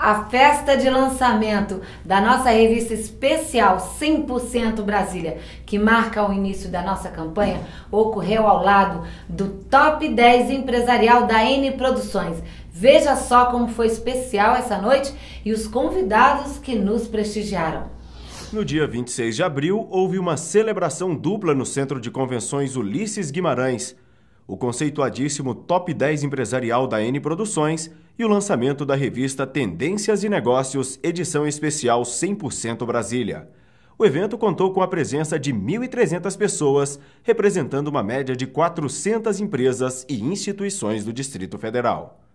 a festa de lançamento da nossa revista especial 100% Brasília, que marca o início da nossa campanha, ocorreu ao lado do Top 10 Empresarial da N Produções. Veja só como foi especial essa noite e os convidados que nos prestigiaram. No dia 26 de abril, houve uma celebração dupla no Centro de Convenções Ulisses Guimarães o conceituadíssimo Top 10 Empresarial da N Produções e o lançamento da revista Tendências e Negócios, edição especial 100% Brasília. O evento contou com a presença de 1.300 pessoas, representando uma média de 400 empresas e instituições do Distrito Federal.